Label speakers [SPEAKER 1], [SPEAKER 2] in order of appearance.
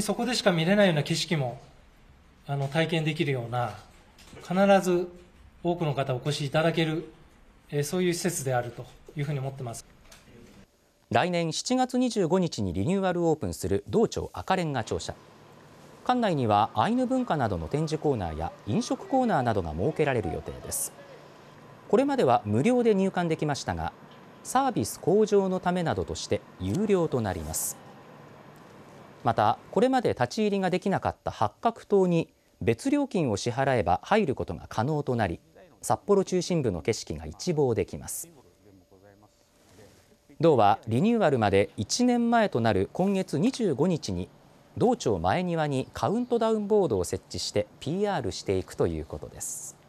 [SPEAKER 1] そこでしか見れないような景色もあの体験できるような必ず多くの方お越しいただける、えー、そういう施設であるというふうに思ってます
[SPEAKER 2] 来年7月25日にリニューアルオープンする道庁赤レンガ庁舎館内にはアイヌ文化などの展示コーナーや飲食コーナーなどが設けられる予定ですこれまでは無料で入館できましたがサービス向上のためなどとして有料となりますまた、これまで立ち入りができなかった八角島に別料金を支払えば入ることが可能となり札幌中心部の景色が一望できます道はリニューアルまで1年前となる今月25日に
[SPEAKER 3] 道庁前庭にカウントダウンボードを設置して PR していくということです。